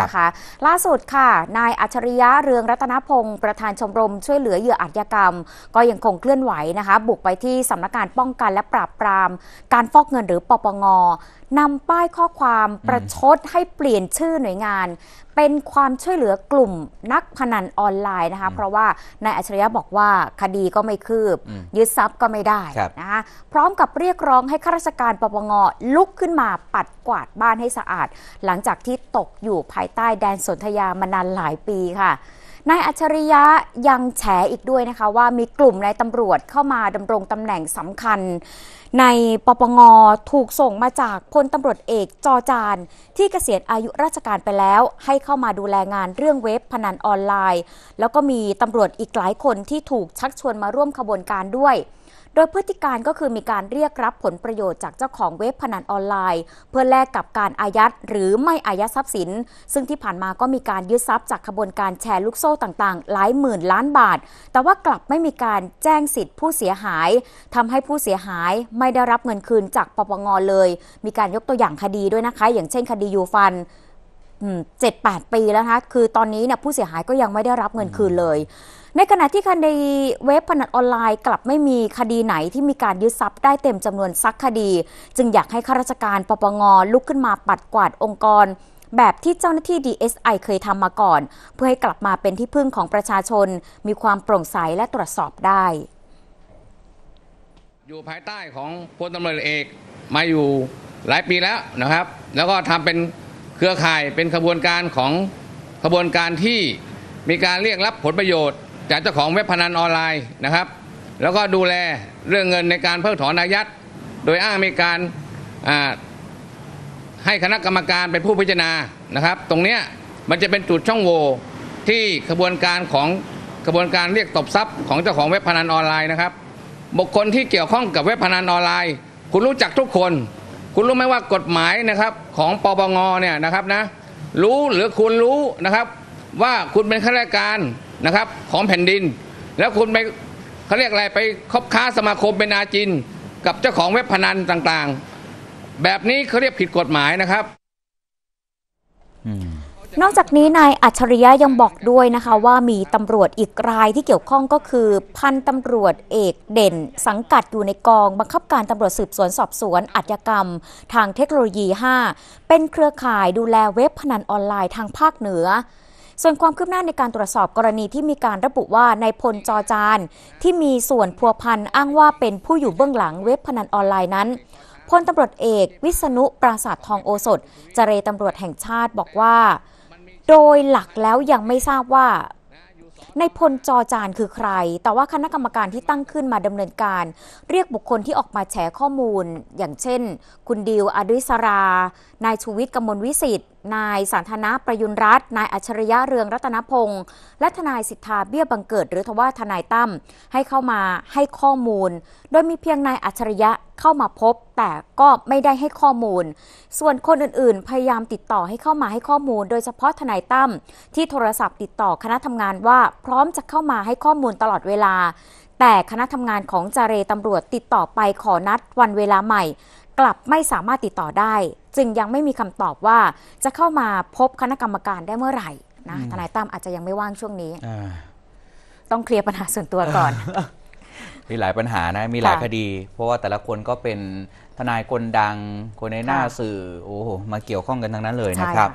นะคะล่าสุดค่ะนายอัจฉริยะเรืองรัตนพงศ์ประธานชมรมช่วยเหลือเหยื่ออาชญากรรม ก็ยังคงเคลื่อนไหวนะคะบุกไปที่สำนักงานป้องกันและปราบปรามการฟอกเงิน หรือปปงนำป้ายข้อความประชดให้เปลี่ยนชื่อหน่วยงาน เป็นความช่วยเหลือกลุ่ม นักพนันออนไลน์นะคะเพราะว่านายอัจฉริยะบอกว่าคดีก็ไม่คืบ ยึดทรัพย์ก็ไม่ได้นะคะพร้อมกับเรียกร้องให้ข้าราชการปปงลุกขึ้นมาปัดกวาดบ้านให้สะอาด หลังจากที่ตกอยู่ภายใต้แดนสนธยามานานหลายปีค่ะ นายอัจฉริยะยังแฉอีกด้วยนะคะว่ามีกลุ่มนายตำรวจเข้ามาดำรงตำแหน่งสำคัญ ในปปงถูกส่งมาจากพลตำรวจเอกจอจานที่เกษียณอายุราชการไปแล้ว ให้เข้ามาดูแลงานเรื่องเว็บพนันออนไลน์ แล้วก็มีตำรวจอีกหลายคนที่ถูกชักชวนมาร่วมขบวนการด้วยโดยพฤติการก็คือมีการเรียกรับผลประโยชน์จากเจ้าของเว็บพนันออนไลน์ เพื่อแลกกับการอายัดหรือไม่อายัดทรัพย์สิน ซึ่งที่ผ่านมาก็มีการยึดทรัพย์จากขบวนการแชร์ลูกโซ่ต่างๆ หลายหมื่นล้านบาท แต่ว่ากลับไม่มีการแจ้งสิทธิผู้เสียหาย ทำให้ผู้เสียหายไม่ได้รับเงินคืนจากปปงเลย มีการยกตัวอย่างคดีด้วยนะคะ อย่างเช่นคดียูฟันเจ็ดแปดปีแล้วนะคะคือตอนนี้เนี่ยผู้เสียหายก็ยังไม่ได้รับเงินคืนเลย ในขณะที่คดีเว็บพนันออนไลน์กลับไม่มีคดีไหนที่มีการยึดทรัพย์ได้เต็มจำนวนซักคดี จึงอยากให้ข้าราชการปปงลุกขึ้นมาปัดกวาดองค์กร แบบที่เจ้าหน้าที่ DSI เคยทำมาก่อน เพื่อให้กลับมาเป็นที่พึ่งของประชาชน มีความโปร่งใสและตรวจสอบได้ อยู่ภายใต้ของพลตำรวจเอกมาอยู่หลายปีแล้วนะครับ แล้วก็ทำเป็นเครือข่ายเป็นขบวนการของขบวนการที่มีการเรียกรับผลประโยชน์ จากเจ้าของเว็บพนันออนไลน์นะครับ แล้วก็ดูแลเรื่องเงินในการเพิกถอนอายัดโดยอ้างมีการให้คณะกรรมการเป็นผู้พิจารณานะครับ ตรงนี้มันจะเป็นจุดช่องโหว่ที่ขบวนการของกระบวนการเรียกตบทรัพย์ของเจ้าของเว็บพนันออนไลน์นะครับ บุคคลที่เกี่ยวข้องกับเว็บพนันออนไลน์ คุณรู้จักทุกคนคุณรู้ไหมว่ากฎหมายนะครับของปปงเนี่ยนะครับนะรู้หรือคุณรู้นะครับว่าคุณเป็นข้าราชการนะครับของแผ่นดิน แล้วคุณไปเขาเรียกอะไรไปคบค้าสมาคมเป็นอาจินกับเจ้าของเว็บพนันต่างๆ แบบนี้เขาเรียกผิดกฎหมายนะครับนอกจากนี้นายอัจฉริยะยังบอกด้วยนะคะว่ามีตำรวจอีกรายที่เกี่ยวข้องก็คือ พันตำรวจเอกเด่น สังกัดอยู่ในกองบังคับการตำรวจสืบสวนสอบสวนอาชญากรรม ทางเทคโนโลยี 5 เป็นเครือข่ายดูแลเว็บพนันออนไลน์ทางภาคเหนือ ส่วนความคืบหน้าในการตรวจสอบกรณีที่มีการระบุว่านายพลจอจานที่มีส่วนพัวพันอ้างว่าเป็นผู้อยู่เบื้องหลังเว็บพนันออนไลน์นั้นพลตำรวจเอก วิษณุปราศาสตร์ทองโอสถเจรตำรวจแห่งชาติบอกว่าโดยหลักแล้วยังไม่ทราบว่าในพลจอจานคือใคร แต่ว่าคณะกรรมการที่ตั้งขึ้นมาดำเนินการ เรียกบุคคลที่ออกมาแฉข้อมูล อย่างเช่น คุณดิวอดิสรา นายชูวิทย์กมลวิสิทธินายสันทนาประยุนรัตน์นายอัจฉริยะเรืองรัตนพงศ์และทนายสิทธาเบี้ยบังเกิด หรือทว่าทนายตั้มให้เข้ามาให้ข้อมูล โดยมีเพียงนายอัจฉริยะเข้ามาพบ แต่ก็ไม่ได้ให้ข้อมูล ส่วนคนอื่นๆ พยายามติดต่อให้เข้ามาให้ข้อมูล โดยเฉพาะทนายตั้มที่โทรศัพท์ติดต่อคณะทำงานว่าพร้อมจะเข้ามาให้ข้อมูลตลอดเวลา แต่คณะทำงานของจาเรตำรวจติดต่อไปขอนัดวันเวลาใหม่กลับไม่สามารถติดต่อได้ จึงยังไม่มีคำตอบว่า จะเข้ามาพบคณะกรรมการได้เมื่อไหร่นะทนายตั้มอาจจะยังไม่ว่างช่วงนี้ต้องเคลียร์ปัญหาส่วนตัวก่อน มีหลายปัญหานะมีหลายคดี เพราะว่าแต่ละคนก็เป็นทนายคนดัง คนในหน้าสื่อ โอ้โหมาเกี่ยวข้องกันทั้งนั้นเลยนะครับ